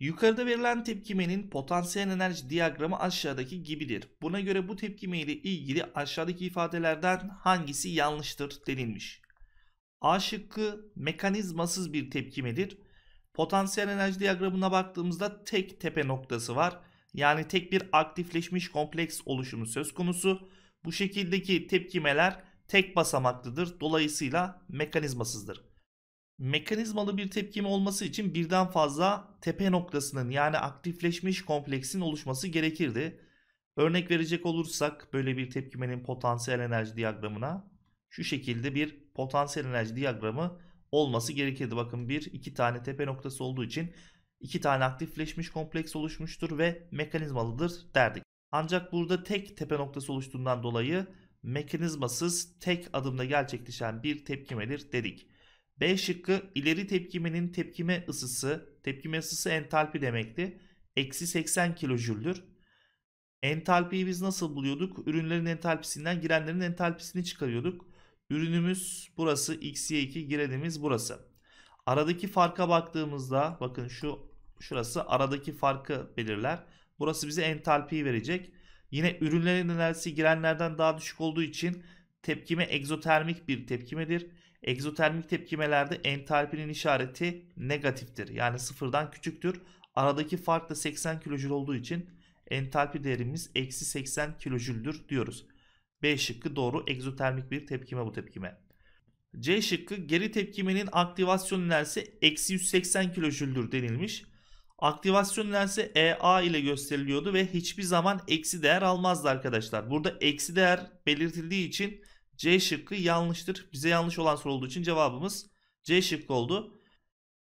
Yukarıda verilen tepkimenin potansiyel enerji diyagramı aşağıdaki gibidir. Buna göre bu tepkime ile ilgili aşağıdaki ifadelerden hangisi yanlıştır denilmiş. A şıkkı mekanizmasız bir tepkimedir. Potansiyel enerji diyagramına baktığımızda tek tepe noktası var. Yani tek bir aktifleşmiş kompleks oluşumu söz konusu. Bu şekildeki tepkimeler tek basamaklıdır. Dolayısıyla mekanizmasızdır mekanizmalı bir tepkime olması için birden fazla tepe noktasının yani aktifleşmiş kompleksin oluşması gerekirdi. Örnek verecek olursak böyle bir tepkimenin potansiyel enerji diyagramına şu şekilde bir potansiyel enerji diyagramı olması gerekirdi. Bakın bir iki tane tepe noktası olduğu için iki tane aktifleşmiş kompleks oluşmuştur ve mekanizmalıdır derdik. Ancak burada tek tepe noktası oluştuğundan dolayı mekanizmasız tek adımda gerçekleşen bir tepkimedir dedik. B şıkkı ileri tepkimenin tepkime ısısı, tepkime ısısı entalpi demekti. Eksi 80 kilojüldür. Entalpiyi biz nasıl buluyorduk? Ürünlerin entalpisinden girenlerin entalpisini çıkarıyorduk. Ürünümüz burası xy2 girenimiz burası. Aradaki farka baktığımızda bakın şu şurası aradaki farkı belirler. Burası bize entalpiyi verecek. Yine ürünlerin enerjisi girenlerden daha düşük olduğu için tepkime egzotermik bir tepkimedir. Egzotermik tepkimelerde entalpinin işareti negatiftir. Yani sıfırdan küçüktür. Aradaki fark da 80 kilojül olduğu için entalpi değerimiz eksi 80 kilojüldür diyoruz. B şıkkı doğru egzotermik bir tepkime bu tepkime. C şıkkı geri tepkimenin aktivasyon enerjisi eksi 180 kilojüldür denilmiş. Aktivasyon enerjisi EA ile gösteriliyordu ve hiçbir zaman eksi değer almazdı arkadaşlar. Burada eksi değer belirtildiği için C şıkkı yanlıştır. Bize yanlış olan soru olduğu için cevabımız C şıkkı oldu.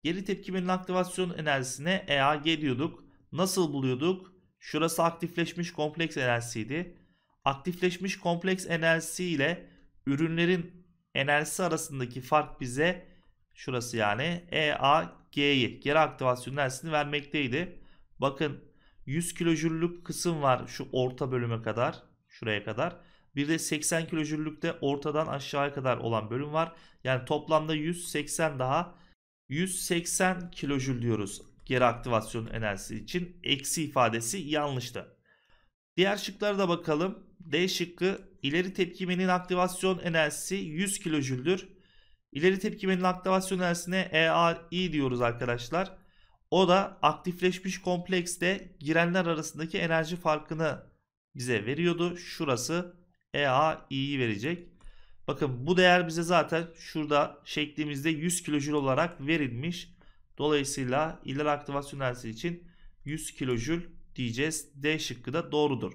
Geri tepkimenin aktivasyon enerjisine EAG diyorduk. Nasıl buluyorduk? Şurası aktifleşmiş kompleks enerjisiydi. Aktifleşmiş kompleks enerjisi ile ürünlerin enerjisi arasındaki fark bize şurası yani EAG'yi geri aktivasyon enerjisini vermekteydi. Bakın 100 kilojüllük kısım var şu orta bölüme kadar şuraya kadar. Bir de 80 kilojüllükte ortadan aşağıya kadar olan bölüm var. Yani toplamda 180 daha 180 kilojül diyoruz geri aktivasyon enerjisi için. Eksi ifadesi yanlıştı. Diğer şıklara da bakalım. D şıkkı ileri tepkimenin aktivasyon enerjisi 100 kilojüldür. İleri tepkimenin aktivasyon enerjisine EAI diyoruz arkadaşlar. O da aktifleşmiş komplekste girenler arasındaki enerji farkını bize veriyordu. Şurası EA i'yi verecek. Bakın bu değer bize zaten şurada şeklimizde 100 kilojül olarak verilmiş. Dolayısıyla iler aktivasyon enerjisi için 100 kilojül diyeceğiz. D şıkkı da doğrudur.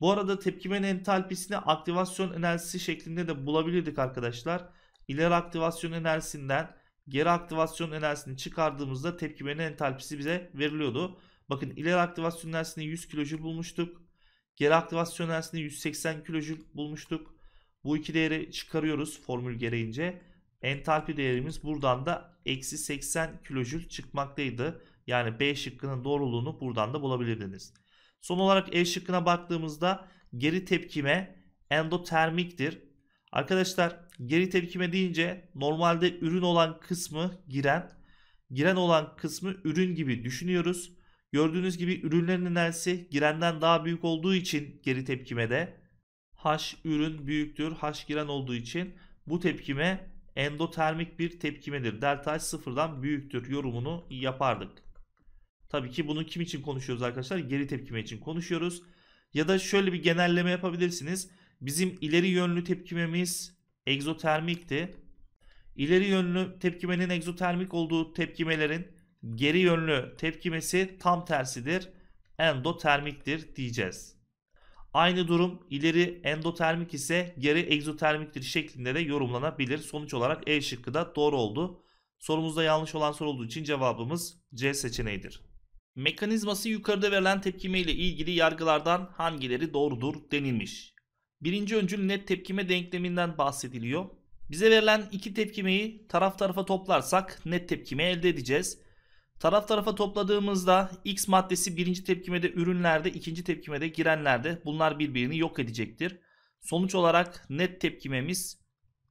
Bu arada tepkimenin entalpisini aktivasyon enerjisi şeklinde de bulabilirdik arkadaşlar. İler aktivasyon enerjisinden geri aktivasyon enerjisini çıkardığımızda tepkimenin entalpisi bize veriliyordu. Bakın iler aktivasyon enerjisini 100 kilojül bulmuştuk. Geri aktivasyon enerjisinde 180 kilojül bulmuştuk. Bu iki değeri çıkarıyoruz formül gereğince. Entalpi değerimiz buradan da eksi 80 kilojül çıkmaktaydı. Yani B şıkkının doğruluğunu buradan da bulabilirdiniz. Son olarak E şıkkına baktığımızda geri tepkime endotermiktir. Arkadaşlar geri tepkime deyince normalde ürün olan kısmı giren, giren olan kısmı ürün gibi düşünüyoruz. Gördüğünüz gibi ürünlerin enerjisi girenden daha büyük olduğu için geri tepkime de H ürün büyüktür. H giren olduğu için bu tepkime endotermik bir tepkimedir. Delta H sıfırdan büyüktür yorumunu yapardık. Tabii ki bunu kim için konuşuyoruz arkadaşlar? Geri tepkime için konuşuyoruz. Ya da şöyle bir genelleme yapabilirsiniz. Bizim ileri yönlü tepkimemiz egzotermikti. İleri yönlü tepkimenin egzotermik olduğu tepkimelerin geri yönlü tepkimesi tam tersidir. Endotermiktir diyeceğiz. Aynı durum ileri endotermik ise geri egzotermiktir şeklinde de yorumlanabilir. Sonuç olarak E şıkkı da doğru oldu. Sorumuzda yanlış olan soru olduğu için cevabımız C seçeneğidir. Mekanizması yukarıda verilen tepkime ile ilgili yargılardan hangileri doğrudur denilmiş. Birinci öncül net tepkime denkleminden bahsediliyor. Bize verilen iki tepkimeyi taraf tarafa toplarsak net tepkime elde edeceğiz. Taraf tarafa topladığımızda X maddesi birinci tepkimede ürünlerde, ikinci tepkimede girenlerde bunlar birbirini yok edecektir. Sonuç olarak net tepkimemiz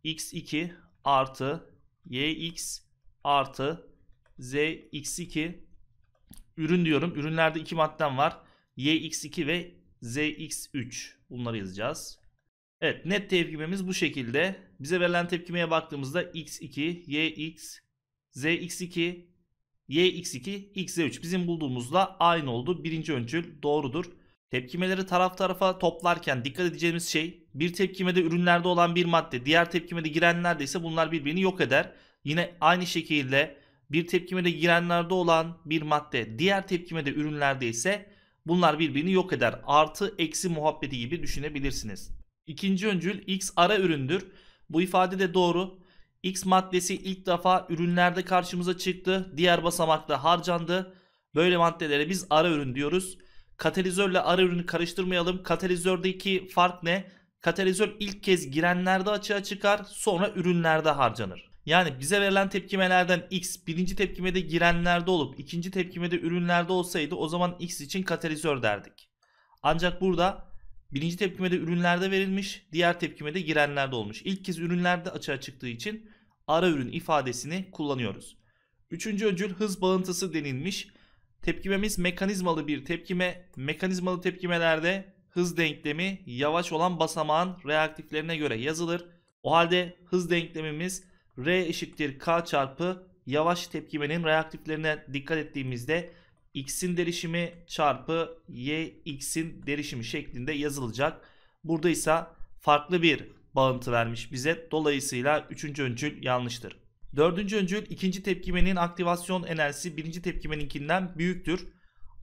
X2 artı YX artı ZX2 ürün diyorum. Ürünlerde iki maddem var. YX2 ve ZX3 bunları yazacağız. Evet net tepkimemiz bu şekilde. Bize verilen tepkimeye baktığımızda X2, YX, ZX2, y x2 x 3 bizim bulduğumuzla aynı oldu. Birinci öncül doğrudur. Tepkimeleri taraf tarafa toplarken dikkat edeceğimiz şey bir tepkimede ürünlerde olan bir madde diğer tepkimede girenlerde ise bunlar birbirini yok eder. Yine aynı şekilde bir tepkimede girenlerde olan bir madde diğer tepkimede ürünlerde ise bunlar birbirini yok eder. Artı eksi muhabbeti gibi düşünebilirsiniz. İkinci öncül x ara üründür. Bu ifade de doğru. X maddesi ilk defa ürünlerde karşımıza çıktı. Diğer basamakta harcandı. Böyle maddelere biz ara ürün diyoruz. Katalizörle ara ürünü karıştırmayalım. Katalizördeki fark ne? Katalizör ilk kez girenlerde açığa çıkar sonra ürünlerde harcanır. Yani bize verilen tepkimelerden X birinci tepkimede girenlerde olup ikinci tepkimede ürünlerde olsaydı o zaman X için katalizör derdik. Ancak burada Birinci tepkimede ürünlerde verilmiş, diğer tepkimede girenlerde olmuş. İlk kez ürünlerde açığa çıktığı için ara ürün ifadesini kullanıyoruz. Üçüncü öcül hız bağıntısı denilmiş. Tepkimemiz mekanizmalı bir tepkime. Mekanizmalı tepkimelerde hız denklemi yavaş olan basamağın reaktiflerine göre yazılır. O halde hız denklemimiz R eşittir K çarpı yavaş tepkimenin reaktiflerine dikkat ettiğimizde x'in derişimi çarpı y x'in derişimi şeklinde yazılacak. Burada ise farklı bir bağıntı vermiş bize. Dolayısıyla 3. öncül yanlıştır. 4. öncül ikinci tepkimenin aktivasyon enerjisi birinci tepkimeninkinden büyüktür.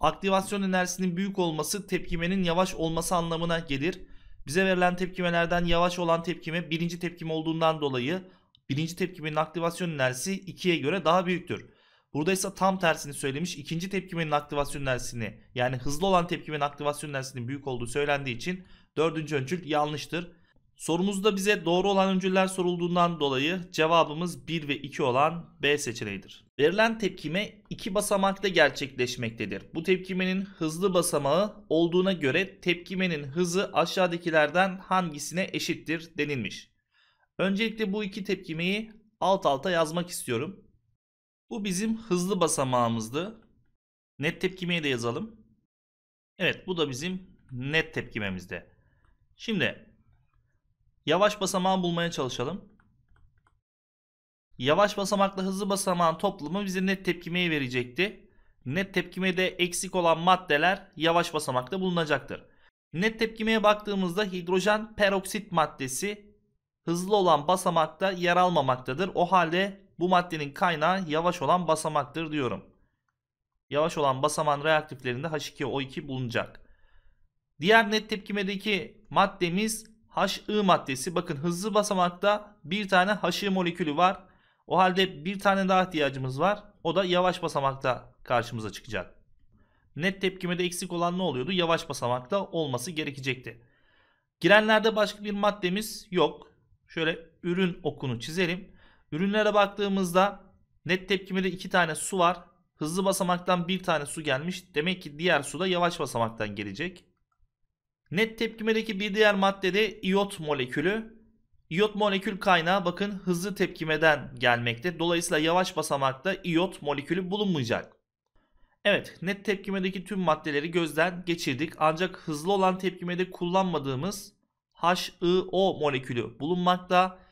Aktivasyon enerjisinin büyük olması tepkimenin yavaş olması anlamına gelir. Bize verilen tepkimelerden yavaş olan tepkime birinci tepkime olduğundan dolayı birinci tepkimenin aktivasyon enerjisi 2'ye göre daha büyüktür. Burada ise tam tersini söylemiş. İkinci tepkimenin aktivasyon dersini yani hızlı olan tepkimenin aktivasyon dersinin büyük olduğu söylendiği için dördüncü öncül yanlıştır. Sorumuzda bize doğru olan öncüller sorulduğundan dolayı cevabımız 1 ve 2 olan B seçeneğidir. Verilen tepkime iki basamakta gerçekleşmektedir. Bu tepkimenin hızlı basamağı olduğuna göre tepkimenin hızı aşağıdakilerden hangisine eşittir denilmiş. Öncelikle bu iki tepkimeyi alt alta yazmak istiyorum. Bu bizim hızlı basamağımızdı. Net tepkimeyi de yazalım. Evet bu da bizim net tepkimemizde. Şimdi yavaş basamağı bulmaya çalışalım. Yavaş basamakla hızlı basamağın toplamı bize net tepkimeyi verecekti. Net tepkimede eksik olan maddeler yavaş basamakta bulunacaktır. Net tepkimeye baktığımızda hidrojen peroksit maddesi hızlı olan basamakta yer almamaktadır. O halde bu maddenin kaynağı yavaş olan basamaktır diyorum. Yavaş olan basamağın reaktiflerinde H2O2 bulunacak. Diğer net tepkimedeki maddemiz HI maddesi. Bakın hızlı basamakta bir tane HI molekülü var. O halde bir tane daha ihtiyacımız var. O da yavaş basamakta karşımıza çıkacak. Net tepkimede eksik olan ne oluyordu? Yavaş basamakta olması gerekecekti. Girenlerde başka bir maddemiz yok. Şöyle ürün okunu çizelim. Ürünlere baktığımızda net tepkimede 2 tane su var. Hızlı basamaktan 1 tane su gelmiş. Demek ki diğer su da yavaş basamaktan gelecek. Net tepkimedeki bir diğer madde de iot molekülü. İyot molekül kaynağı bakın hızlı tepkimeden gelmekte. Dolayısıyla yavaş basamakta iot molekülü bulunmayacak. Evet net tepkimedeki tüm maddeleri gözden geçirdik. Ancak hızlı olan tepkimede kullanmadığımız HIO molekülü bulunmakta.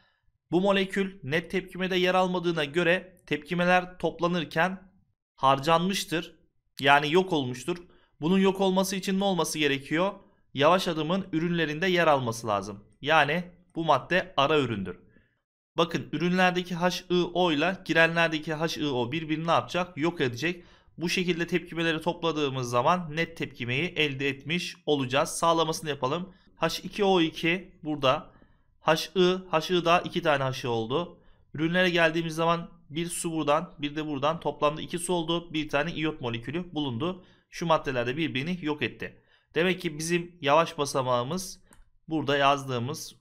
Bu molekül net tepkimede yer almadığına göre tepkimeler toplanırken harcanmıştır. Yani yok olmuştur. Bunun yok olması için ne olması gerekiyor? Yavaş adımın ürünlerinde yer alması lazım. Yani bu madde ara üründür. Bakın ürünlerdeki HIO ile girenlerdeki HIO birbirini ne yapacak? Yok edecek. Bu şekilde tepkimeleri topladığımız zaman net tepkimeyi elde etmiş olacağız. Sağlamasını yapalım. H2O2 burada HI, HI daha iki tane HI oldu. Ürünlere geldiğimiz zaman bir su buradan bir de buradan toplamda iki su oldu. Bir tane iot molekülü bulundu. Şu maddelerde birbirini yok etti. Demek ki bizim yavaş basamağımız burada yazdığımız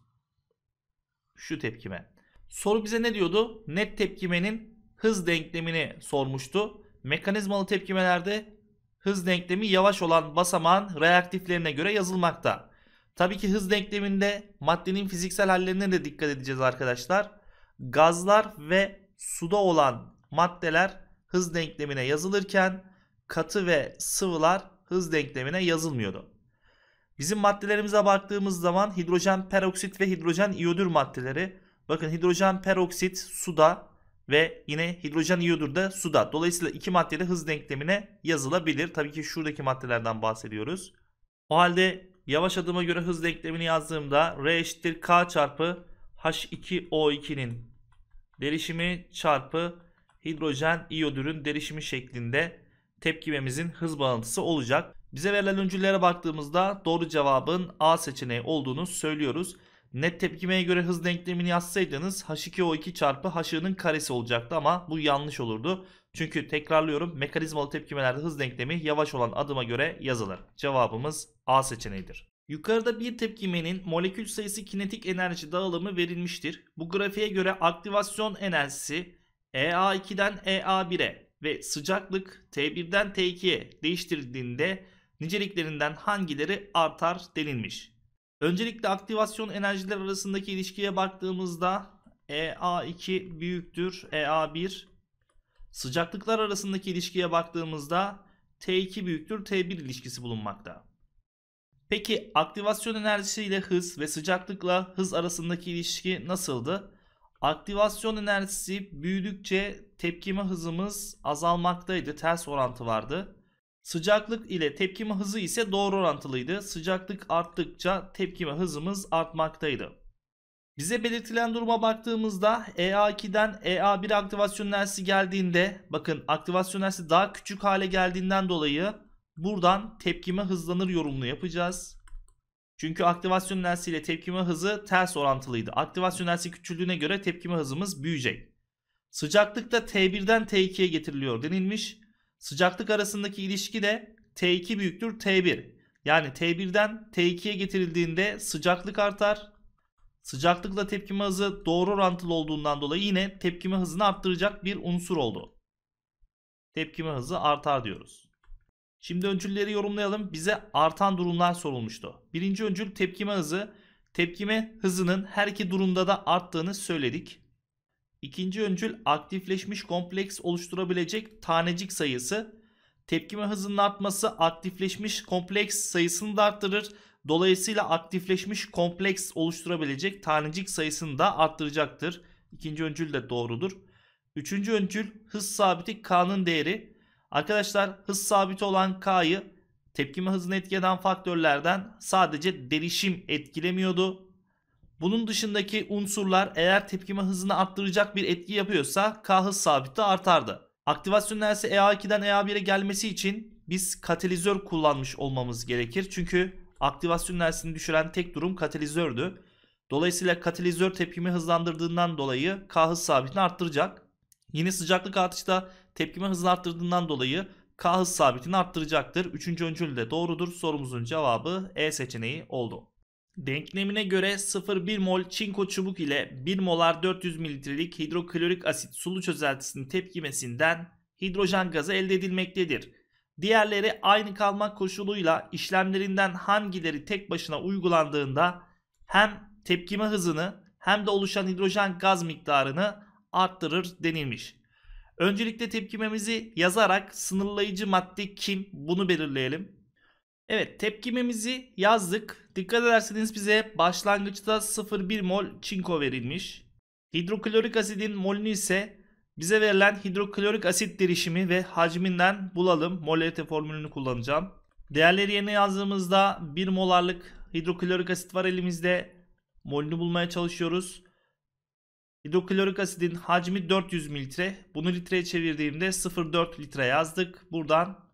şu tepkime. Soru bize ne diyordu? Net tepkimenin hız denklemini sormuştu. Mekanizmalı tepkimelerde hız denklemi yavaş olan basamağın reaktiflerine göre yazılmakta. Tabii ki hız denkleminde maddenin fiziksel hallerine de dikkat edeceğiz arkadaşlar. Gazlar ve suda olan maddeler hız denklemine yazılırken katı ve sıvılar hız denklemine yazılmıyordu. Bizim maddelerimize baktığımız zaman hidrojen peroksit ve hidrojen iyodür maddeleri. Bakın hidrojen peroksit suda ve yine hidrojen iyodür de suda. Dolayısıyla iki maddeli hız denklemine yazılabilir. Tabii ki şuradaki maddelerden bahsediyoruz. O halde Yavaş adıma göre hız denklemini yazdığımda R eşittir K çarpı H2O2'nin derişimi çarpı hidrojen iyodürün derişimi şeklinde tepkimemizin hız bağıntısı olacak. Bize verilen öncüllere baktığımızda doğru cevabın A seçeneği olduğunu söylüyoruz. Net tepkimeye göre hız denklemini yazsaydınız H2O2 çarpı H'ının karesi olacaktı ama bu yanlış olurdu. Çünkü tekrarlıyorum mekanizmalı tepkimelerde hız denklemi yavaş olan adıma göre yazılır. Cevabımız A seçeneğidir. Yukarıda bir tepkimenin molekül sayısı kinetik enerji dağılımı verilmiştir. Bu grafiğe göre aktivasyon enerjisi EA2'den EA1'e ve sıcaklık T1'den T2'ye değiştirildiğinde niceliklerinden hangileri artar denilmiş. Öncelikle aktivasyon enerjiler arasındaki ilişkiye baktığımızda EA2 büyüktür EA1. Sıcaklıklar arasındaki ilişkiye baktığımızda T2 büyüktür T1 ilişkisi bulunmakta. Peki aktivasyon enerjisiyle hız ve sıcaklıkla hız arasındaki ilişki nasıldı? Aktivasyon enerjisi büyüdükçe tepkime hızımız azalmaktaydı. Ters orantı vardı. Sıcaklık ile tepkime hızı ise doğru orantılıydı. Sıcaklık arttıkça tepkime hızımız artmaktaydı. Bize belirtilen duruma baktığımızda EA2'den EA1 aktivasyon enerjisi geldiğinde bakın aktivasyon enerjisi daha küçük hale geldiğinden dolayı buradan tepkime hızlanır yorumunu yapacağız. Çünkü aktivasyon enerjisi ile tepkime hızı ters orantılıydı. Aktivasyon enerjisi küçüldüğüne göre tepkime hızımız büyüyecek. Sıcaklık da T1'den T2'ye getiriliyor denilmiş. Sıcaklık arasındaki ilişki de T2 büyüktür T1. Yani T1'den T2'ye getirildiğinde sıcaklık artar. Sıcaklıkla tepkime hızı doğru orantılı olduğundan dolayı yine tepkime hızını arttıracak bir unsur oldu. Tepkime hızı artar diyoruz. Şimdi öncülleri yorumlayalım. Bize artan durumlar sorulmuştu. Birinci öncül tepkime hızı. Tepkime hızının her iki durumda da arttığını söyledik. İkinci öncül aktifleşmiş kompleks oluşturabilecek tanecik sayısı. Tepkime hızının artması aktifleşmiş kompleks sayısını da arttırır. Dolayısıyla aktifleşmiş kompleks oluşturabilecek tanecik sayısını da arttıracaktır. İkinci öncül de doğrudur. Üçüncü öncül hız sabiti K'nın değeri. Arkadaşlar hız sabiti olan K'yı tepkime hızını etkileyen faktörlerden sadece derişim etkilemiyordu. Bunun dışındaki unsurlar eğer tepkime hızını arttıracak bir etki yapıyorsa K hız sabiti artardı. Aktivasyon lensi EA2'den EA1'e gelmesi için biz katalizör kullanmış olmamız gerekir. Çünkü aktivasyon lensini düşüren tek durum katalizördü. Dolayısıyla katalizör tepkimi hızlandırdığından dolayı K hız sabitini arttıracak. Yine sıcaklık artışı da tepkimi hızını arttırdığından dolayı K hız sabitini arttıracaktır. Üçüncü öncül de doğrudur. Sorumuzun cevabı E seçeneği oldu. Denklemine göre 0,1 mol çinko çubuk ile 1 molar 400 mililitrelik hidroklorik asit sulu çözeltisinin tepkimesinden hidrojen gazı elde edilmektedir. Diğerleri aynı kalmak koşuluyla işlemlerinden hangileri tek başına uygulandığında hem tepkime hızını hem de oluşan hidrojen gaz miktarını arttırır denilmiş. Öncelikle tepkimemizi yazarak sınırlayıcı madde kim bunu belirleyelim. Evet tepkimemizi yazdık. Dikkat ederseniz bize başlangıçta 0,1 mol çinko verilmiş. Hidroklorik asidin molünü ise bize verilen hidroklorik asit derişimi ve hacminden bulalım. Molarite formülünü kullanacağım. Değerleri yerine yazdığımızda 1 molarlık hidroklorik asit var elimizde. Molünü bulmaya çalışıyoruz. Hidroklorik asidin hacmi 400 mililitre. Bunu litreye çevirdiğimde 0,4 litre yazdık. Buradan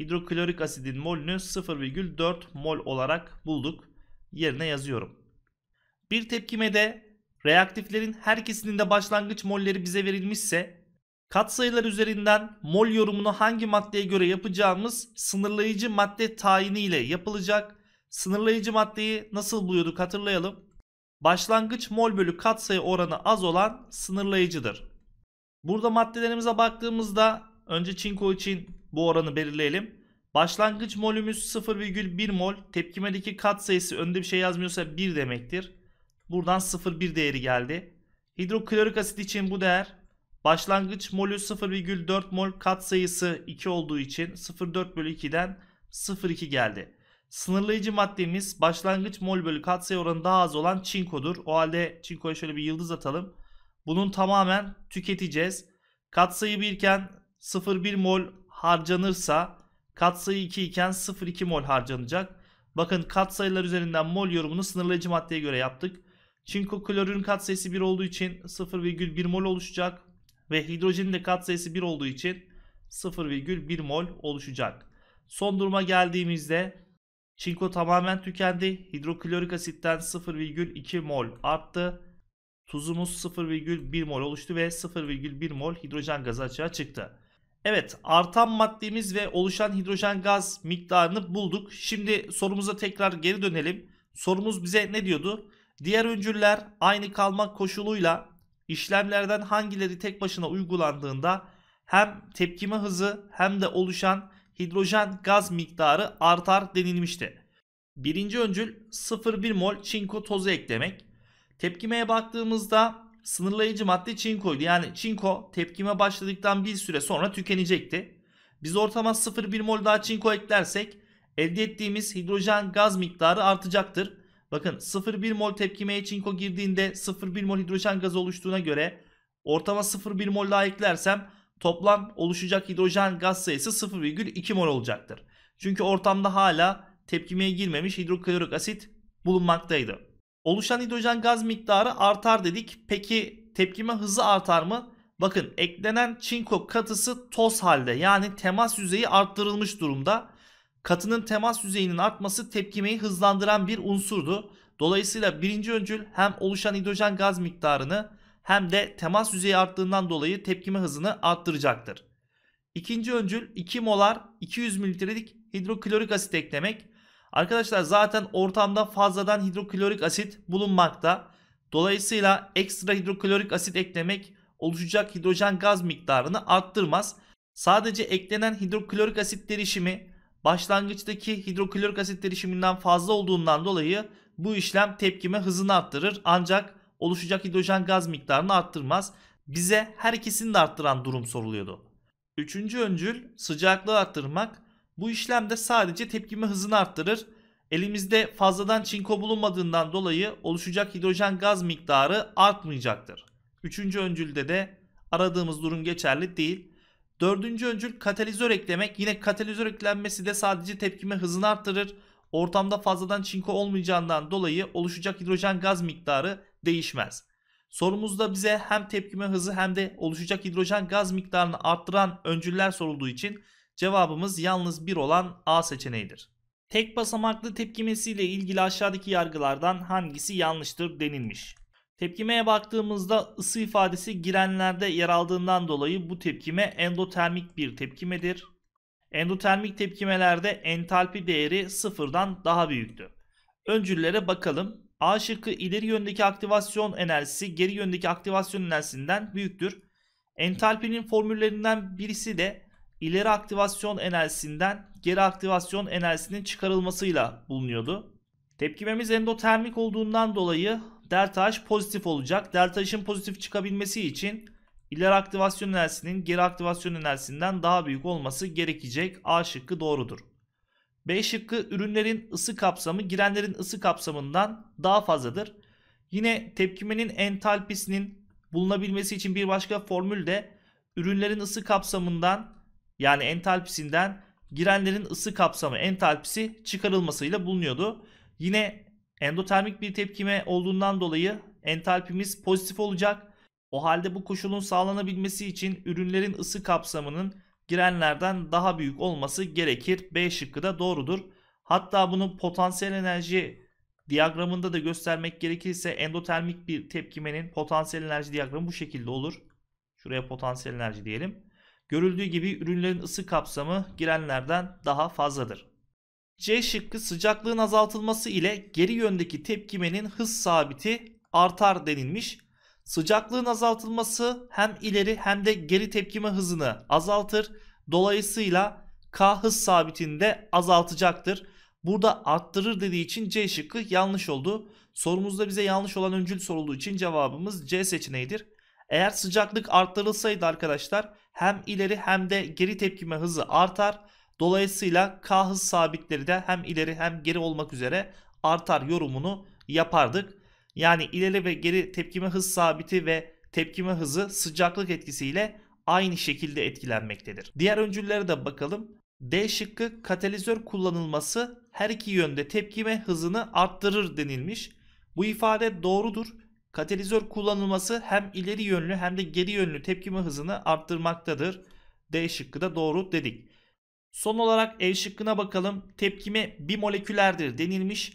hidroklorik asidin molünü 0,4 mol olarak bulduk. Yerine yazıyorum. Bir tepkimede reaktiflerin her ikisinin de başlangıç molleri bize verilmişse katsayılar üzerinden mol yorumunu hangi maddeye göre yapacağımız sınırlayıcı madde tayini ile yapılacak. Sınırlayıcı maddeyi nasıl buluyorduk hatırlayalım. Başlangıç mol bölü katsayı oranı az olan sınırlayıcıdır. Burada maddelerimize baktığımızda önce çinko için bu oranı belirleyelim. Başlangıç molümüz 0,1 mol. Tepkimedeki kat sayısı önde bir şey yazmıyorsa 1 demektir. Buradan 0,1 değeri geldi. Hidroklorik asit için bu değer başlangıç molü 0,4 mol kat sayısı 2 olduğu için 0,4 bölü 2'den 0,2 geldi. Sınırlayıcı maddemiz başlangıç mol bölü katsayı oranı daha az olan çinkodur. O halde çinkoya şöyle bir yıldız atalım. Bunun tamamen tüketeceğiz. Katsayı birken 0,1 mol harcanırsa katsayı 2 iken 0,2 mol harcanacak. Bakın katsayılar üzerinden mol yorumunu sınırlayıcı maddeye göre yaptık. Çinko klorürün katsayısı 1 olduğu için 0,1 mol oluşacak ve hidrojenin de katsayısı 1 olduğu için 0,1 mol oluşacak. Son duruma geldiğimizde çinko tamamen tükendi. Hidroklorik asitten 0,2 mol arttı. Tuzumuz 0,1 mol oluştu ve 0,1 mol hidrojen gazı açığa çıktı. Evet artan maddemiz ve oluşan hidrojen gaz miktarını bulduk. Şimdi sorumuza tekrar geri dönelim. Sorumuz bize ne diyordu? Diğer öncüller aynı kalmak koşuluyla işlemlerden hangileri tek başına uygulandığında hem tepkime hızı hem de oluşan hidrojen gaz miktarı artar denilmişti. Birinci öncül 0,1 mol çinko tozu eklemek. Tepkimeye baktığımızda sınırlayıcı madde çinkoydu. Yani çinko tepkime başladıktan bir süre sonra tükenecekti. Biz ortama 0,1 mol daha çinko eklersek elde ettiğimiz hidrojen gaz miktarı artacaktır. Bakın 0,1 mol tepkimeye çinko girdiğinde 0,1 mol hidrojen gazı oluştuğuna göre ortama 0,1 mol daha eklersem toplam oluşacak hidrojen gaz sayısı 0,2 mol olacaktır. Çünkü ortamda hala tepkimeye girmemiş hidroklorik asit bulunmaktaydı. Oluşan hidrojen gaz miktarı artar dedik. Peki tepkime hızı artar mı? Bakın eklenen çinko katısı toz halde yani temas yüzeyi arttırılmış durumda. Katının temas yüzeyinin artması tepkimeyi hızlandıran bir unsurdu. Dolayısıyla birinci öncül hem oluşan hidrojen gaz miktarını hem de temas yüzeyi arttığından dolayı tepkime hızını arttıracaktır. İkinci öncül 2 molar 200 mililitrelik hidroklorik asit eklemek Arkadaşlar zaten ortamda fazladan hidroklorik asit bulunmakta. Dolayısıyla ekstra hidroklorik asit eklemek oluşacak hidrojen gaz miktarını arttırmaz. Sadece eklenen hidroklorik asit derişimi başlangıçtaki hidroklorik asit derişiminden fazla olduğundan dolayı bu işlem tepkime hızını arttırır ancak oluşacak hidrojen gaz miktarını arttırmaz. Bize her ikisini de arttıran durum soruluyordu. Üçüncü öncül sıcaklığı arttırmak bu işlem de sadece tepkime hızını arttırır. Elimizde fazladan çinko bulunmadığından dolayı oluşacak hidrojen gaz miktarı artmayacaktır. Üçüncü öncülde de aradığımız durum geçerli değil. Dördüncü öncül katalizör eklemek. Yine katalizör eklenmesi de sadece tepkime hızını arttırır. Ortamda fazladan çinko olmayacağından dolayı oluşacak hidrojen gaz miktarı değişmez. Sorumuzda bize hem tepkime hızı hem de oluşacak hidrojen gaz miktarını arttıran öncüller sorulduğu için Cevabımız yalnız bir olan A seçeneğidir. Tek basamaklı tepkimesiyle ilgili aşağıdaki yargılardan hangisi yanlıştır denilmiş. Tepkimeye baktığımızda ısı ifadesi girenlerde yer aldığından dolayı bu tepkime endotermik bir tepkimedir. Endotermik tepkimelerde entalpi değeri sıfırdan daha büyüktü. Öncüllere bakalım. A şıkkı ileri yöndeki aktivasyon enerjisi geri yöndeki aktivasyon enerjisinden büyüktür. Entalpinin formüllerinden birisi de ileri aktivasyon enerjisinden geri aktivasyon enerjisinin çıkarılmasıyla bulunuyordu. Tepkimemiz endotermik olduğundan dolayı delta H pozitif olacak. Delta H'in pozitif çıkabilmesi için ileri aktivasyon enerjisinin geri aktivasyon enerjisinden daha büyük olması gerekecek. A şıkkı doğrudur. B şıkkı ürünlerin ısı kapsamı girenlerin ısı kapsamından daha fazladır. Yine tepkimenin entalpisinin bulunabilmesi için bir başka formül de ürünlerin ısı kapsamından yani entalpisinden girenlerin ısı kapsamı entalpisi çıkarılmasıyla bulunuyordu. Yine endotermik bir tepkime olduğundan dolayı entalpimiz pozitif olacak. O halde bu koşulun sağlanabilmesi için ürünlerin ısı kapsamının girenlerden daha büyük olması gerekir. B şıkkı da doğrudur. Hatta bunu potansiyel enerji diyagramında da göstermek gerekirse endotermik bir tepkimenin potansiyel enerji diyagramı bu şekilde olur. Şuraya potansiyel enerji diyelim. Görüldüğü gibi ürünlerin ısı kapsamı girenlerden daha fazladır. C şıkkı sıcaklığın azaltılması ile geri yöndeki tepkimenin hız sabiti artar denilmiş. Sıcaklığın azaltılması hem ileri hem de geri tepkime hızını azaltır. Dolayısıyla K hız sabitini de azaltacaktır. Burada arttırır dediği için C şıkkı yanlış oldu. Sorumuzda bize yanlış olan öncül sorulduğu için cevabımız C seçeneğidir. Eğer sıcaklık arttırılsaydı arkadaşlar hem ileri hem de geri tepkime hızı artar. Dolayısıyla K hız sabitleri de hem ileri hem geri olmak üzere artar yorumunu yapardık. Yani ileri ve geri tepkime hız sabiti ve tepkime hızı sıcaklık etkisiyle aynı şekilde etkilenmektedir. Diğer öncüllere de bakalım. D şıkkı katalizör kullanılması her iki yönde tepkime hızını arttırır denilmiş. Bu ifade doğrudur. Katalizör kullanılması hem ileri yönlü hem de geri yönlü tepkime hızını arttırmaktadır. D şıkkı da doğru dedik. Son olarak E şıkkına bakalım. Tepkime bir molekülerdir denilmiş.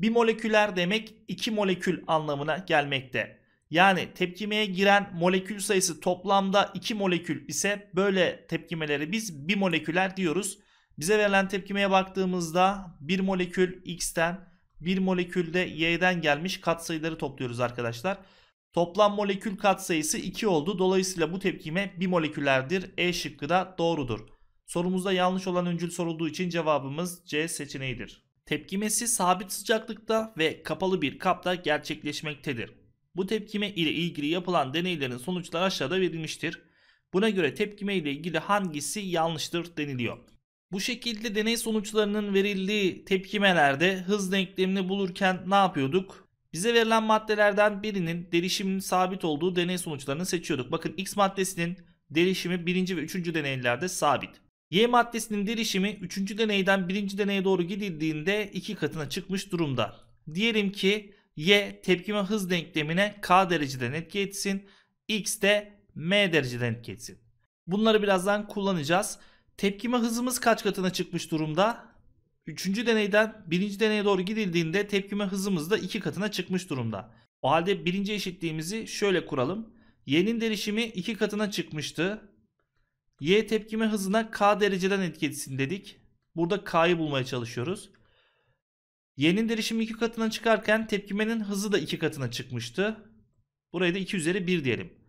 Bir moleküler demek iki molekül anlamına gelmekte. Yani tepkimeye giren molekül sayısı toplamda iki molekül ise böyle tepkimeleri biz bir moleküler diyoruz. Bize verilen tepkimeye baktığımızda bir molekül X'ten bir molekülde y'den gelmiş katsayıları topluyoruz arkadaşlar. Toplam molekül katsayısı 2 oldu. Dolayısıyla bu tepkime bir bimolekülerdir. E şıkkı da doğrudur. Sorumuzda yanlış olan öncül sorulduğu için cevabımız C seçeneğidir. Tepkimesi sabit sıcaklıkta ve kapalı bir kapta gerçekleşmektedir. Bu tepkime ile ilgili yapılan deneylerin sonuçları aşağıda verilmiştir. Buna göre tepkime ile ilgili hangisi yanlıştır deniliyor. Bu şekilde deney sonuçlarının verildiği tepkimelerde hız denklemini bulurken ne yapıyorduk? Bize verilen maddelerden birinin derişiminin sabit olduğu deney sonuçlarını seçiyorduk. Bakın X maddesinin derişimi 1. ve 3. deneylerde sabit. Y maddesinin derişimi 3. deneyden 1. deneye doğru gidildiğinde 2 katına çıkmış durumda. Diyelim ki Y tepkime hız denklemine K dereceden etki etsin. X de M dereceden etki etsin. Bunları birazdan kullanacağız. Tepkime hızımız kaç katına çıkmış durumda? Üçüncü deneyden birinci deneye doğru gidildiğinde tepkime hızımız da iki katına çıkmış durumda. O halde birinci eşitliğimizi şöyle kuralım. Y'nin derişimi iki katına çıkmıştı. Y tepkime hızına K dereceden etkisin dedik. Burada K'yı bulmaya çalışıyoruz. Y'nin derişimi iki katına çıkarken tepkimenin hızı da iki katına çıkmıştı. Burayı da 2 üzeri 1 diyelim.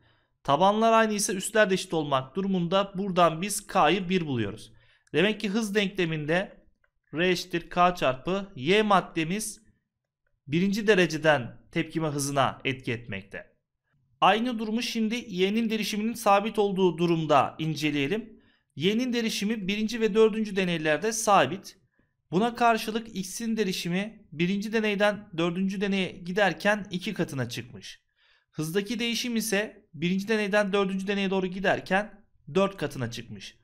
Tabanlar aynı ise üstler de eşit olmak durumunda buradan biz K'yı 1 buluyoruz. Demek ki hız denkleminde R eşittir K çarpı Y maddemiz birinci dereceden tepkime hızına etki etmekte. Aynı durumu şimdi Y'nin derişiminin sabit olduğu durumda inceleyelim. Y'nin derişimi birinci ve dördüncü deneylerde sabit. Buna karşılık X'in derişimi birinci deneyden dördüncü deneye giderken iki katına çıkmış. Hızdaki değişim ise Birinci deneyden dördüncü deneye doğru giderken 4 katına çıkmış.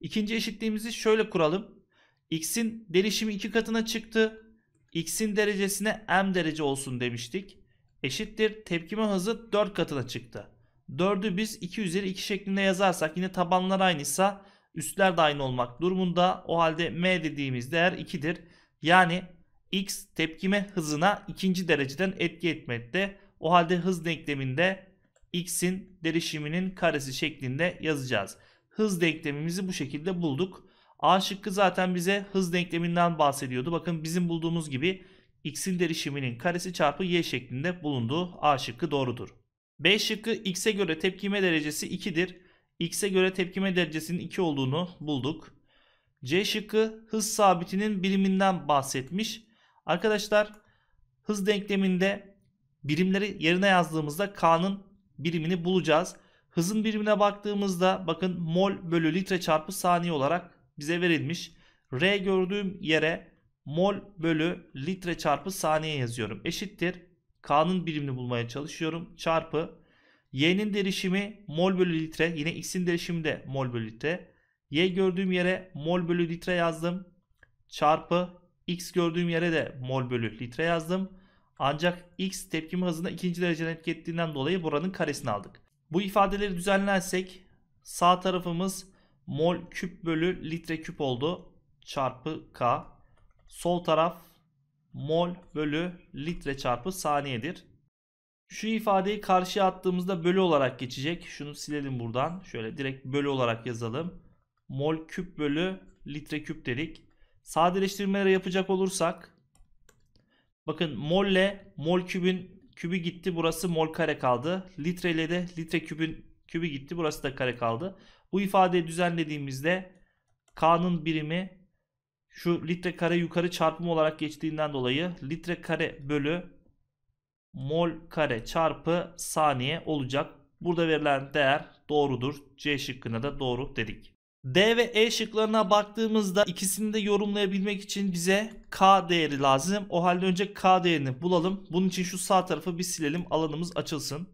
İkinci eşitliğimizi şöyle kuralım. X'in derişimi 2 katına çıktı. X'in derecesine M derece olsun demiştik. Eşittir tepkime hızı 4 katına çıktı. 4'ü biz 2 üzeri 2 şeklinde yazarsak yine tabanlar aynıysa üstler de aynı olmak durumunda. O halde M dediğimiz değer 2'dir. Yani X tepkime hızına ikinci dereceden etki etmekte. O halde hız denkleminde x'in derişiminin karesi şeklinde yazacağız. Hız denklemimizi bu şekilde bulduk. A şıkkı zaten bize hız denkleminden bahsediyordu. Bakın bizim bulduğumuz gibi x'in derişiminin karesi çarpı y şeklinde bulunduğu A şıkkı doğrudur. B şıkkı x'e göre tepkime derecesi 2'dir. X'e göre tepkime derecesinin 2 olduğunu bulduk. C şıkkı hız sabitinin biriminden bahsetmiş. Arkadaşlar hız denkleminde birimleri yerine yazdığımızda K'nın birimini bulacağız. Hızın birimine baktığımızda bakın mol bölü litre çarpı saniye olarak bize verilmiş. R gördüğüm yere mol bölü litre çarpı saniye yazıyorum. Eşittir. K'nın birimini bulmaya çalışıyorum. Çarpı. Y'nin derişimi mol bölü litre. Yine X'in derişimi de mol bölü litre. Y gördüğüm yere mol bölü litre yazdım. Çarpı. X gördüğüm yere de mol bölü litre yazdım. Ancak x tepkimi hızına ikinci dereceden etki ettiğinden dolayı buranın karesini aldık. Bu ifadeleri düzenlersek sağ tarafımız mol küp bölü litre küp oldu çarpı k. Sol taraf mol bölü litre çarpı saniyedir. Şu ifadeyi karşıya attığımızda bölü olarak geçecek. Şunu silelim buradan. Şöyle direkt bölü olarak yazalım. Mol küp bölü litre küp dedik. Sadeleştirmeleri yapacak olursak Bakın molle mol kübün kübü gitti burası mol kare kaldı. Litre ile de litre kübün kübü gitti burası da kare kaldı. Bu ifadeyi düzenlediğimizde K'nın birimi şu litre kare yukarı çarpımı olarak geçtiğinden dolayı litre kare bölü mol kare çarpı saniye olacak. Burada verilen değer doğrudur. C şıkkına da doğru dedik. D ve E şıklarına baktığımızda ikisini de yorumlayabilmek için bize K değeri lazım. O halde önce K değerini bulalım. Bunun için şu sağ tarafı bir silelim alanımız açılsın.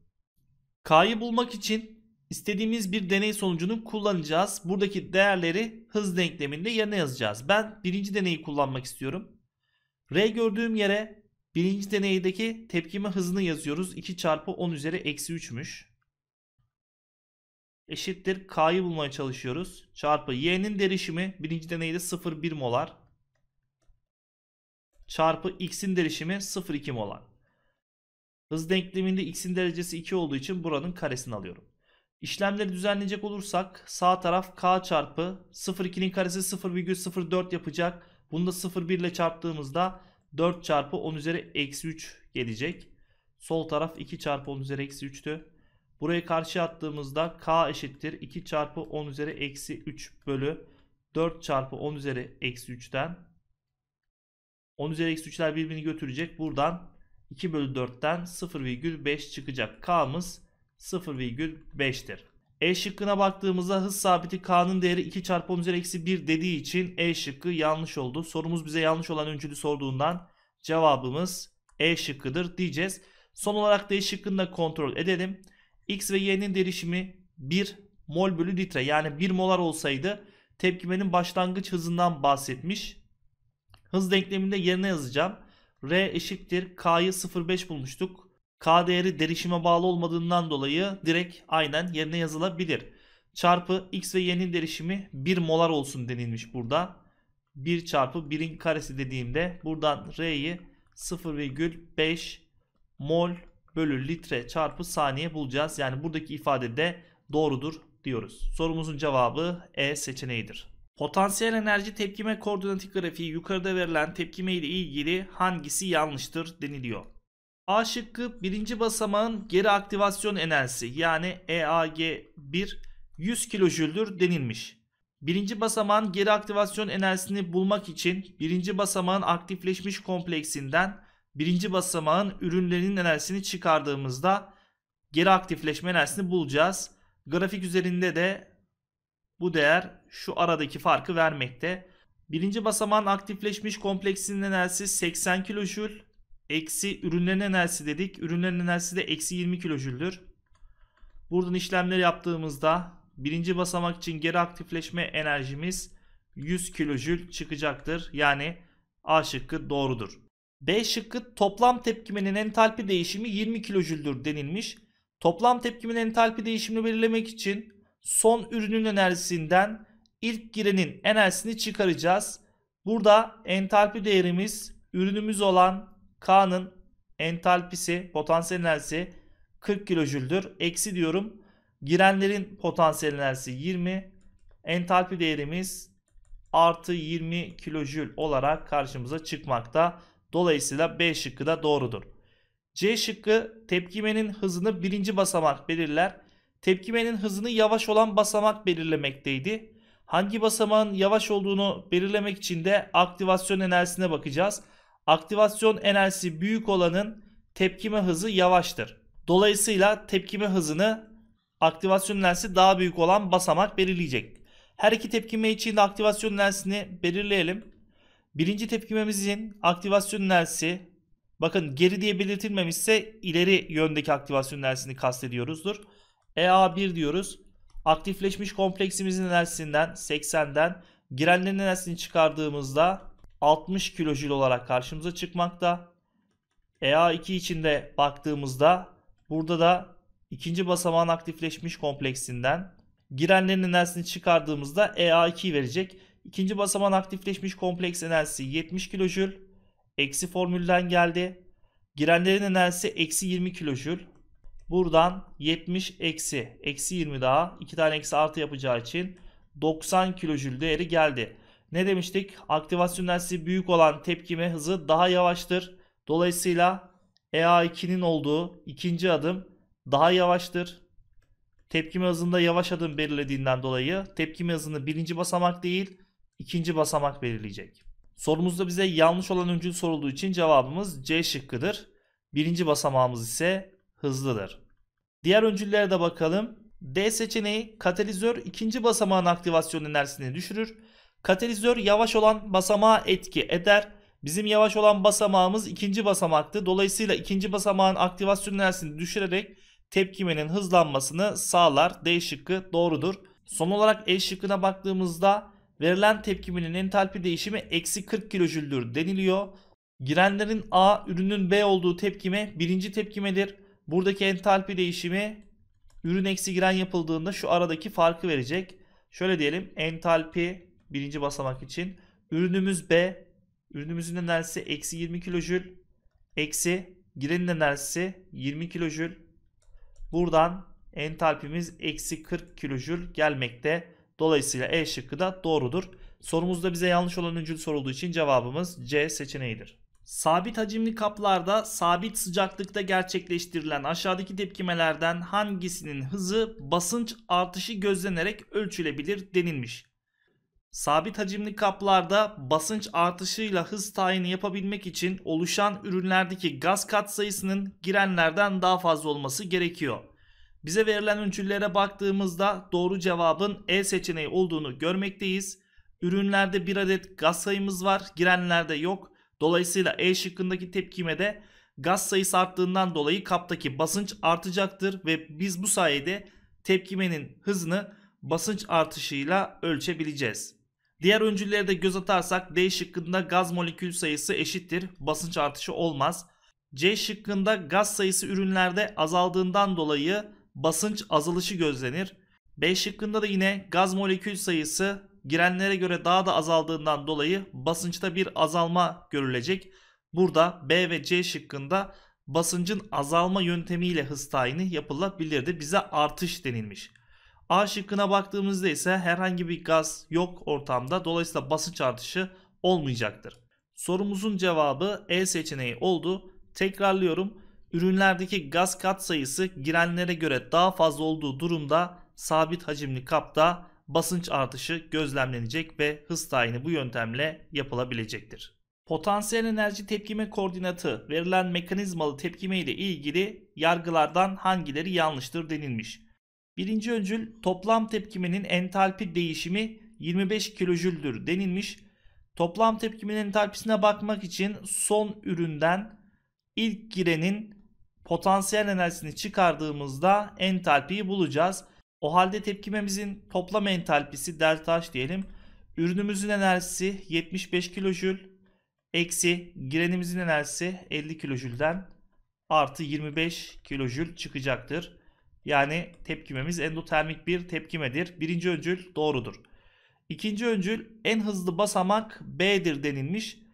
K'yı bulmak için istediğimiz bir deney sonucunu kullanacağız. Buradaki değerleri hız denkleminde yerine yazacağız. Ben birinci deneyi kullanmak istiyorum. R gördüğüm yere birinci deneydeki tepkime hızını yazıyoruz. 2 çarpı 10 üzeri eksi 3'müş eşittir k'yı bulmaya çalışıyoruz. Çarpı y'nin derişimi birinci deneyde 0,1 molar. Çarpı x'in derişimi 0,2 molar. Hız denkleminde x'in derecesi 2 olduğu için buranın karesini alıyorum. İşlemleri düzenleyecek olursak sağ taraf k çarpı 0,2'nin karesi 0,04 yapacak. Bunu da 0,1 ile çarptığımızda 4 çarpı 10 üzeri eksi 3 gelecek. Sol taraf 2 çarpı 10 üzeri eksi 3'tü. Buraya karşı attığımızda k eşittir 2 çarpı 10 üzeri eksi 3 bölü 4 çarpı 10 üzeri eksi 3'ten 10 üzeri eksi 3'ler birbirini götürecek. Buradan 2 bölü 4'ten 0,5 çıkacak. K'mız 0,5'tir. E şıkkına baktığımızda hız sabiti K'nın değeri 2 çarpı 10 üzeri eksi 1 dediği için E şıkkı yanlış oldu. Sorumuz bize yanlış olan öncülü sorduğundan cevabımız E şıkkıdır diyeceğiz. Son olarak D şıkkını da kontrol edelim. X ve Y'nin derişimi 1 mol bölü litre yani 1 molar olsaydı tepkimenin başlangıç hızından bahsetmiş. Hız denkleminde yerine yazacağım. R eşittir K'yı 0.5 bulmuştuk. K değeri derişime bağlı olmadığından dolayı direkt aynen yerine yazılabilir. Çarpı X ve Y'nin derişimi 1 molar olsun denilmiş burada. 1 çarpı 1'in karesi dediğimde buradan R'yi 0,5 mol bölü litre çarpı saniye bulacağız. Yani buradaki ifade de doğrudur diyoruz. Sorumuzun cevabı E seçeneğidir. Potansiyel enerji tepkime koordinatik grafiği yukarıda verilen tepkime ile ilgili hangisi yanlıştır deniliyor. A şıkkı birinci basamağın geri aktivasyon enerjisi yani EAG1 100 kilojüldür denilmiş. Birinci basamağın geri aktivasyon enerjisini bulmak için birinci basamağın aktifleşmiş kompleksinden birinci basamağın ürünlerinin enerjisini çıkardığımızda geri aktifleşme enerjisini bulacağız. Grafik üzerinde de bu değer şu aradaki farkı vermekte. Birinci basamağın aktifleşmiş kompleksinin enerjisi 80 kilojül. Eksi ürünlerin enerjisi dedik. Ürünlerin enerjisi de eksi 20 kilojüldür. Buradan işlemleri yaptığımızda birinci basamak için geri aktifleşme enerjimiz 100 kilojül çıkacaktır. Yani A şıkkı doğrudur. B şıkkı toplam tepkimenin entalpi değişimi 20 kilojüldür denilmiş. Toplam tepkimin entalpi değişimini belirlemek için son ürünün enerjisinden ilk girenin enerjisini çıkaracağız. Burada entalpi değerimiz ürünümüz olan K'nın entalpisi, potansiyel enerjisi 40 kilojüldür. Eksi diyorum. Girenlerin potansiyel enerjisi 20. Entalpi değerimiz artı 20 kilojül olarak karşımıza çıkmakta. Dolayısıyla B şıkkı da doğrudur. C şıkkı tepkimenin hızını birinci basamak belirler. Tepkimenin hızını yavaş olan basamak belirlemekteydi. Hangi basamağın yavaş olduğunu belirlemek için de aktivasyon enerjisine bakacağız. Aktivasyon enerjisi büyük olanın tepkime hızı yavaştır. Dolayısıyla tepkime hızını aktivasyon enerjisi daha büyük olan basamak belirleyecek. Her iki tepkime için de aktivasyon enerjisini belirleyelim. Birinci tepkimemizin aktivasyon enerjisi bakın geri diye belirtilmemişse ileri yöndeki aktivasyon enerjisini kastediyoruzdur. EA1 diyoruz. Aktifleşmiş kompleksimizin enerjisinden 80'den girenlerin enerjisini çıkardığımızda 60 kilojül olarak karşımıza çıkmakta. EA2 içinde baktığımızda burada da ikinci basamağın aktifleşmiş kompleksinden girenlerin enerjisini çıkardığımızda EA2 verecek. İkinci basaman aktifleşmiş kompleks enerjisi 70 kilojül. Eksi formülden geldi. Girenlerin enerjisi eksi 20 kilojül. Buradan 70 eksi eksi 20 daha 2 tane eksi artı yapacağı için 90 kilojül değeri geldi. Ne demiştik? Aktivasyon enerjisi büyük olan tepkime hızı daha yavaştır. Dolayısıyla EA2'nin olduğu ikinci adım daha yavaştır. Tepkime hızında yavaş adım belirlediğinden dolayı tepkime hızını birinci basamak değil ikinci basamak belirleyecek. Sorumuzda bize yanlış olan öncül sorulduğu için cevabımız C şıkkıdır. Birinci basamağımız ise hızlıdır. Diğer öncüllere de bakalım. D seçeneği katalizör ikinci basamağın aktivasyon enerjisini düşürür. Katalizör yavaş olan basamağa etki eder. Bizim yavaş olan basamağımız ikinci basamaktı. Dolayısıyla ikinci basamağın aktivasyon enerjisini düşürerek tepkimenin hızlanmasını sağlar. D şıkkı doğrudur. Son olarak E şıkkına baktığımızda Verilen tepkimenin entalpi değişimi eksi 40 kilojüldür deniliyor. Girenlerin A ürünün B olduğu tepkime birinci tepkimedir. Buradaki entalpi değişimi ürün eksi giren yapıldığında şu aradaki farkı verecek. Şöyle diyelim entalpi birinci basamak için ürünümüz B ürünümüzün enerjisi eksi 20 kilojül eksi girenin enerjisi 20 kilojül. Buradan entalpimiz eksi 40 kilojül gelmekte. Dolayısıyla E şıkkı da doğrudur. Sorumuzda bize yanlış olan öncül sorulduğu için cevabımız C seçeneğidir. Sabit hacimli kaplarda sabit sıcaklıkta gerçekleştirilen aşağıdaki tepkimelerden hangisinin hızı basınç artışı gözlenerek ölçülebilir denilmiş. Sabit hacimli kaplarda basınç artışıyla hız tayini yapabilmek için oluşan ürünlerdeki gaz katsayısının girenlerden daha fazla olması gerekiyor. Bize verilen öncüllere baktığımızda doğru cevabın E seçeneği olduğunu görmekteyiz. Ürünlerde bir adet gaz sayımız var, girenlerde yok. Dolayısıyla E şıkkındaki tepkime de gaz sayısı arttığından dolayı kaptaki basınç artacaktır ve biz bu sayede tepkimenin hızını basınç artışıyla ölçebileceğiz. Diğer öncüllere de göz atarsak D şıkkında gaz molekül sayısı eşittir, basınç artışı olmaz. C şıkkında gaz sayısı ürünlerde azaldığından dolayı basınç azalışı gözlenir. B şıkkında da yine gaz molekül sayısı girenlere göre daha da azaldığından dolayı basınçta bir azalma görülecek. Burada B ve C şıkkında basıncın azalma yöntemiyle hız tayini yapılabilirdi. Bize artış denilmiş. A şıkkına baktığımızda ise herhangi bir gaz yok ortamda. Dolayısıyla basınç artışı olmayacaktır. Sorumuzun cevabı E seçeneği oldu. Tekrarlıyorum ürünlerdeki gaz kat sayısı girenlere göre daha fazla olduğu durumda sabit hacimli kapta basınç artışı gözlemlenecek ve hız tayini bu yöntemle yapılabilecektir. Potansiyel enerji tepkime koordinatı verilen mekanizmalı tepkime ile ilgili yargılardan hangileri yanlıştır denilmiş. Birinci öncül toplam tepkimenin entalpi değişimi 25 kilojüldür denilmiş. Toplam tepkimenin entalpisine bakmak için son üründen ilk girenin potansiyel enerjisini çıkardığımızda entalpiyi bulacağız. O halde tepkimemizin toplam entalpisi delta H diyelim. Ürünümüzün enerjisi 75 kilojül eksi girenimizin enerjisi 50 kilojülden artı 25 kilojül çıkacaktır. Yani tepkimemiz endotermik bir tepkimedir. Birinci öncül doğrudur. İkinci öncül en hızlı basamak B'dir denilmiş.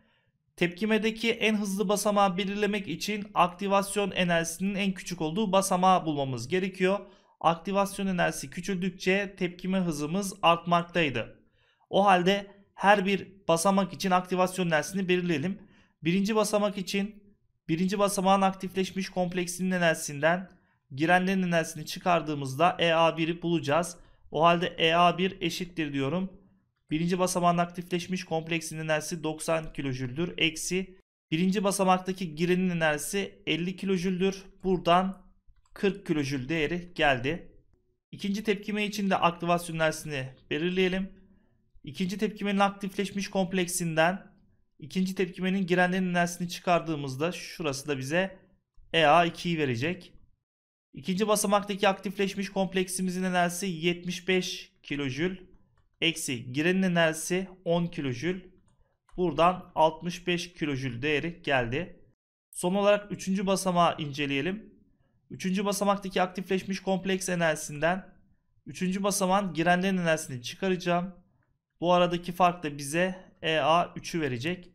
Tepkimedeki en hızlı basamağı belirlemek için aktivasyon enerjisinin en küçük olduğu basamağı bulmamız gerekiyor. Aktivasyon enerjisi küçüldükçe tepkime hızımız artmaktaydı. O halde her bir basamak için aktivasyon enerjisini belirleyelim. Birinci basamak için birinci basamağın aktifleşmiş kompleksinin enerjisinden girenlerin enerjisini çıkardığımızda EA1'i bulacağız. O halde EA1 eşittir diyorum. Birinci basamağın aktifleşmiş kompleksin enerjisi 90 kilojüldür. Eksi birinci basamaktaki girenin enerjisi 50 kilojüldür. Buradan 40 kilojül değeri geldi. İkinci tepkime için de aktivasyon enerjisini belirleyelim. İkinci tepkimenin aktifleşmiş kompleksinden ikinci tepkimenin girenlerin enerjisini çıkardığımızda şurası da bize EA2'yi verecek. İkinci basamaktaki aktifleşmiş kompleksimizin enerjisi 75 kilojül eksi girenin enerjisi 10 kilojül. Buradan 65 kilojül değeri geldi. Son olarak 3. basamağı inceleyelim. 3. basamaktaki aktifleşmiş kompleks enerjisinden 3. basamağın girenlerin enerjisini çıkaracağım. Bu aradaki fark da bize EA3'ü verecek.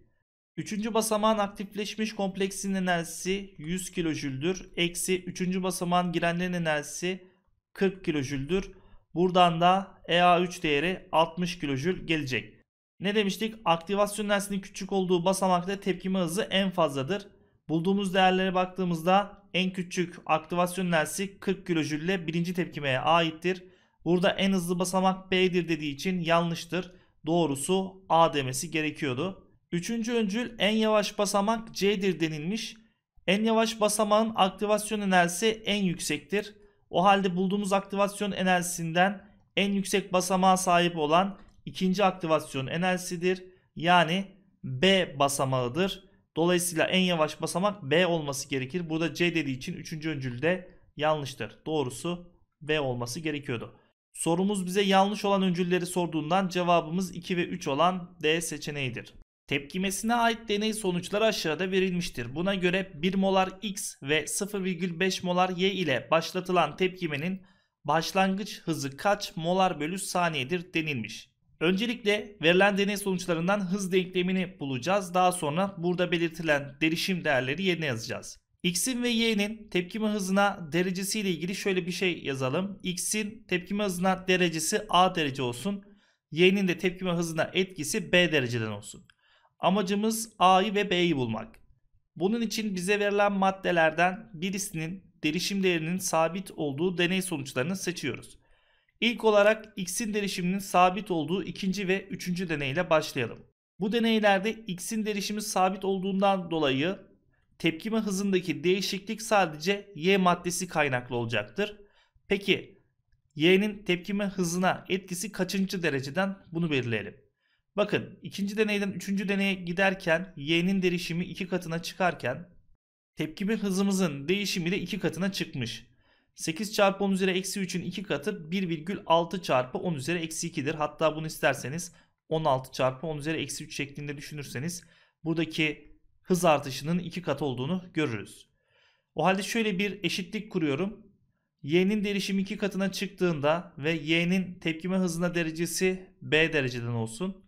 3. basamağın aktifleşmiş kompleksin enerjisi 100 kilojüldür. Eksi 3. basamağın girenlerin enerjisi 40 kilojüldür. Buradan da EA3 değeri 60 kJ gelecek. Ne demiştik? Aktivasyon lensinin küçük olduğu basamakta tepkime hızı en fazladır. Bulduğumuz değerlere baktığımızda en küçük aktivasyon lensi 40 kJ ile birinci tepkimeye aittir. Burada en hızlı basamak B'dir dediği için yanlıştır. Doğrusu A demesi gerekiyordu. Üçüncü öncül en yavaş basamak C'dir denilmiş. En yavaş basamağın aktivasyon enerjisi en yüksektir. O halde bulduğumuz aktivasyon enerjisinden en yüksek basamağa sahip olan ikinci aktivasyon enerjisidir. Yani B basamağıdır. Dolayısıyla en yavaş basamak B olması gerekir. Burada C dediği için 3. öncül de yanlıştır. Doğrusu B olması gerekiyordu. Sorumuz bize yanlış olan öncülleri sorduğundan cevabımız 2 ve 3 olan D seçeneğidir. Tepkimesine ait deney sonuçları aşağıda verilmiştir. Buna göre 1 molar X ve 0,5 molar Y ile başlatılan tepkimenin başlangıç hızı kaç molar bölü saniyedir denilmiş. Öncelikle verilen deney sonuçlarından hız denklemini bulacağız. Daha sonra burada belirtilen derişim değerleri yerine yazacağız. X'in ve Y'nin tepkime hızına derecesi ile ilgili şöyle bir şey yazalım. X'in tepkime hızına derecesi A derece olsun. Y'nin de tepkime hızına etkisi B dereceden olsun. Amacımız A'yı ve B'yi bulmak. Bunun için bize verilen maddelerden birisinin derişim değerinin sabit olduğu deney sonuçlarını seçiyoruz. İlk olarak x'in derişiminin sabit olduğu ikinci ve üçüncü deneyle başlayalım. Bu deneylerde x'in derişimi sabit olduğundan dolayı tepkime hızındaki değişiklik sadece y maddesi kaynaklı olacaktır. Peki y'nin tepkime hızına etkisi kaçıncı dereceden bunu belirleyelim. Bakın ikinci deneyden üçüncü deneye giderken y'nin derişimi iki katına çıkarken tepkimi hızımızın değişimi de iki katına çıkmış. 8 çarpı 10 üzeri eksi 3'ün iki katı 1,6 çarpı 10 üzeri eksi 2'dir. Hatta bunu isterseniz 16 çarpı 10 üzeri eksi 3 şeklinde düşünürseniz buradaki hız artışının iki katı olduğunu görürüz. O halde şöyle bir eşitlik kuruyorum. Y'nin derişimi iki katına çıktığında ve Y'nin tepkime hızına derecesi B dereceden olsun.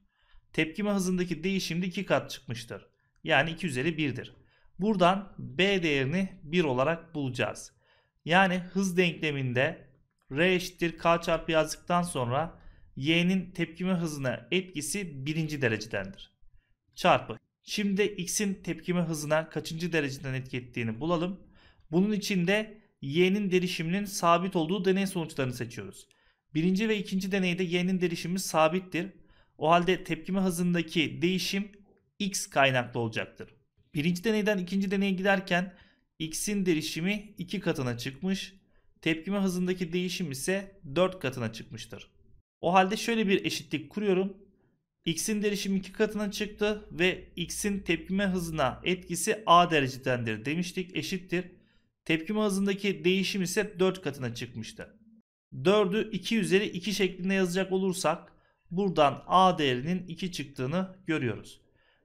Tepkime hızındaki değişimde de 2 kat çıkmıştır. Yani 2 üzeri 1'dir. Buradan B değerini 1 olarak bulacağız. Yani hız denkleminde R eşittir K çarpı yazdıktan sonra Y'nin tepkime hızına etkisi birinci derecedendir. Çarpı. Şimdi X'in tepkime hızına kaçıncı dereceden etki ettiğini bulalım. Bunun için de Y'nin derişiminin sabit olduğu deney sonuçlarını seçiyoruz. Birinci ve ikinci deneyde Y'nin derişimi sabittir. O halde tepkime hızındaki değişim x kaynaklı olacaktır. Birinci deneyden ikinci deneye giderken x'in değişimi 2 katına çıkmış, tepkime hızındaki değişim ise 4 katına çıkmıştır. O halde şöyle bir eşitlik kuruyorum. x'in değişimi 2 katına çıktı ve x'in tepkime hızına etkisi a derecedendir demiştik eşittir. Tepkime hızındaki değişim ise 4 katına çıkmıştı. 4'ü 2 üzeri 2 şeklinde yazacak olursak buradan A değerinin 2 çıktığını görüyoruz.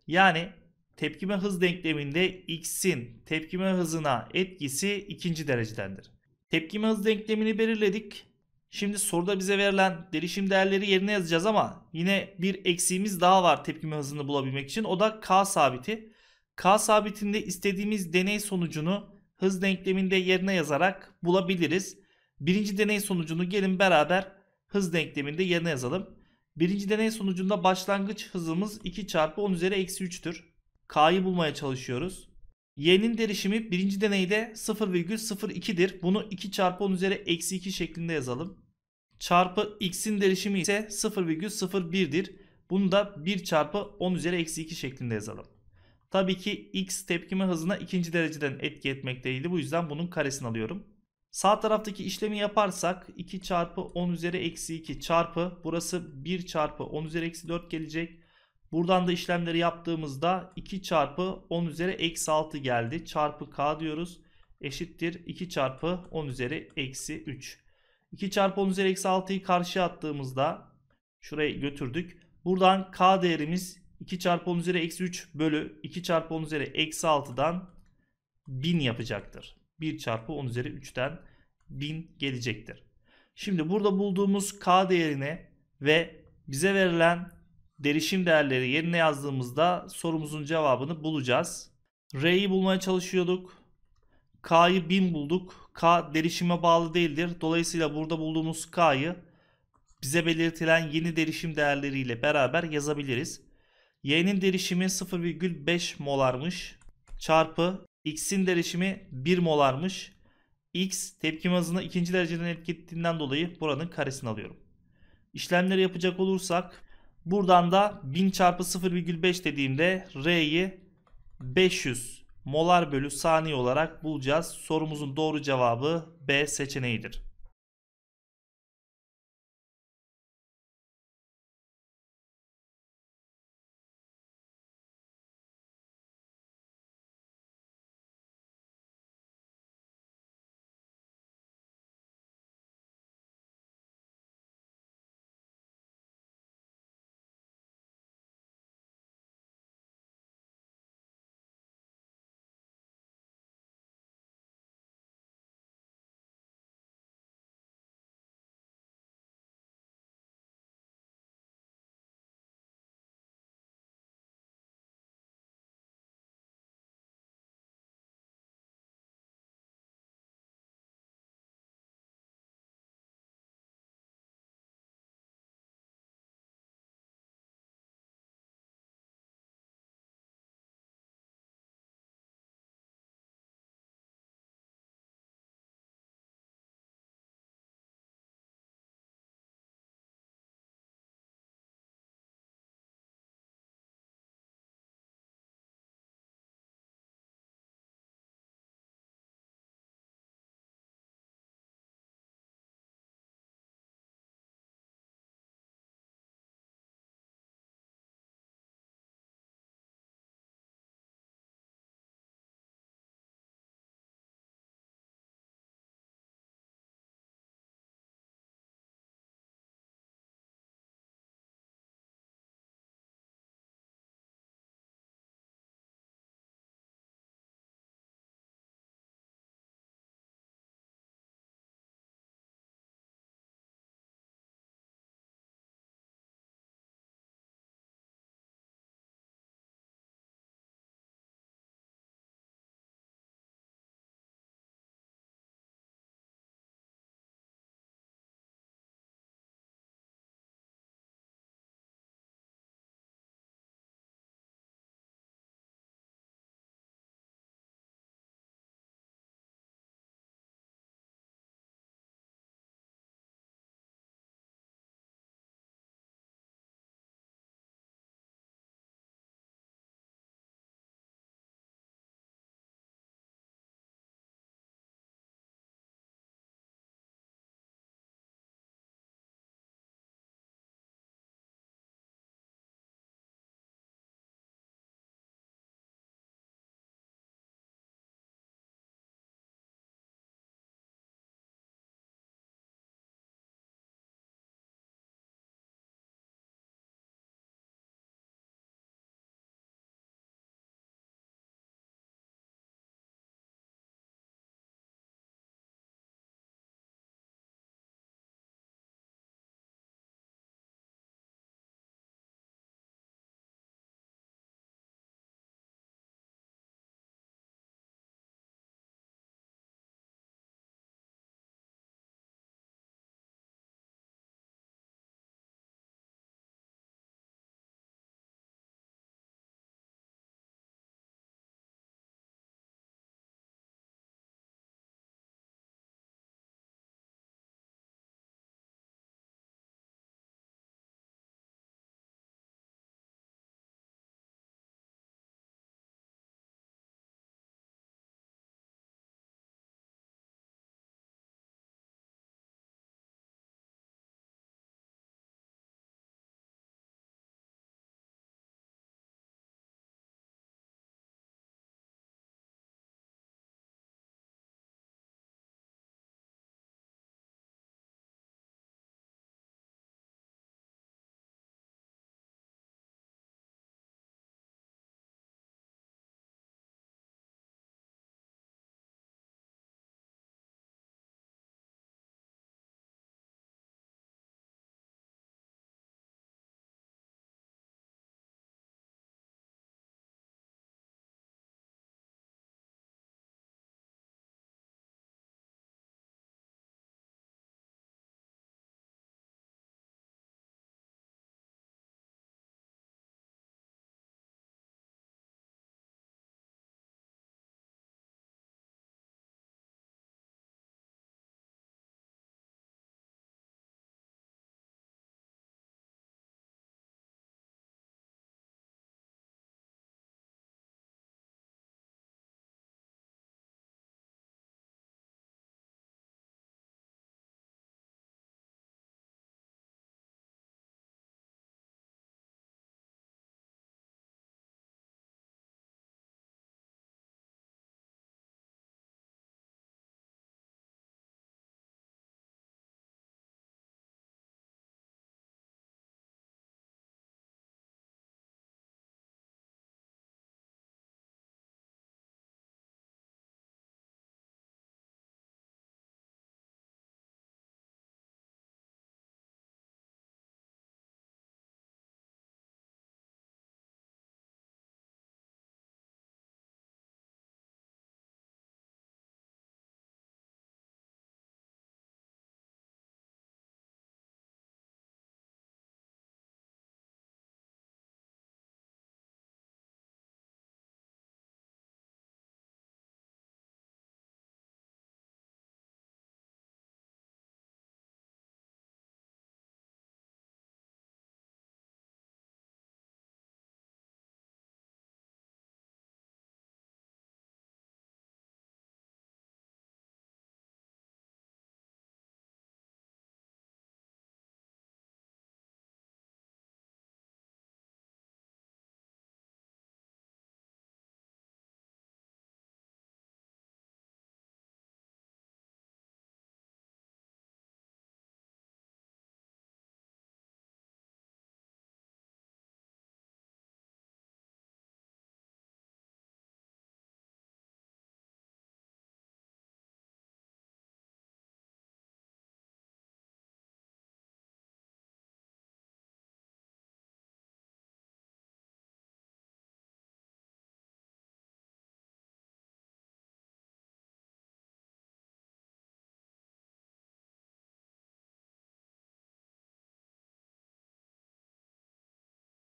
Yani tepkime hız denkleminde x'in tepkime hızına etkisi ikinci derecedendir. Tepkime hız denklemini belirledik. Şimdi soruda bize verilen derişim değerleri yerine yazacağız ama yine bir eksiğimiz daha var tepkime hızını bulabilmek için. O da k sabiti. K sabitinde istediğimiz deney sonucunu hız denkleminde yerine yazarak bulabiliriz. Birinci deney sonucunu gelin beraber hız denkleminde yerine yazalım. Birinci deney sonucunda başlangıç hızımız 2 çarpı 10 üzeri eksi 3'tür. K'yı bulmaya çalışıyoruz. Y'nin derişimi birinci deneyde 0,02'dir. Bunu 2 çarpı 10 üzeri eksi 2 şeklinde yazalım. Çarpı x'in derişimi ise 0,01'dir. Bunu da 1 çarpı 10 üzeri eksi 2 şeklinde yazalım. Tabii ki x tepkime hızına ikinci dereceden etki etmekteydi. Bu yüzden bunun karesini alıyorum. Sağ taraftaki işlemi yaparsak 2 çarpı 10 üzeri eksi 2 çarpı burası 1 çarpı 10 üzeri eksi 4 gelecek. Buradan da işlemleri yaptığımızda 2 çarpı 10 üzeri eksi 6 geldi. Çarpı k diyoruz. Eşittir 2 çarpı 10 üzeri eksi 3. 2 çarpı 10 üzeri eksi 6'yı karşıya attığımızda şuraya götürdük. Buradan k değerimiz 2 çarpı 10 üzeri eksi 3 bölü 2 çarpı 10 üzeri eksi 6'dan 1000 yapacaktır. 1 çarpı 10 üzeri 3'ten 1000 gelecektir. Şimdi burada bulduğumuz K değerine ve bize verilen derişim değerleri yerine yazdığımızda sorumuzun cevabını bulacağız. R'yi bulmaya çalışıyorduk. K'yı 1000 bulduk. K derişime bağlı değildir. Dolayısıyla burada bulduğumuz K'yı bize belirtilen yeni derişim değerleriyle beraber yazabiliriz. Y'nin derişimi 0,5 molarmış çarpı X'in derişimi 1 molarmış. X tepkime hızını ikinci dereceden etkilediğinden dolayı buranın karesini alıyorum. İşlemleri yapacak olursak buradan da 1000 çarpı 0,5 dediğimde R'yi 500 molar bölü saniye olarak bulacağız. Sorumuzun doğru cevabı B seçeneğidir.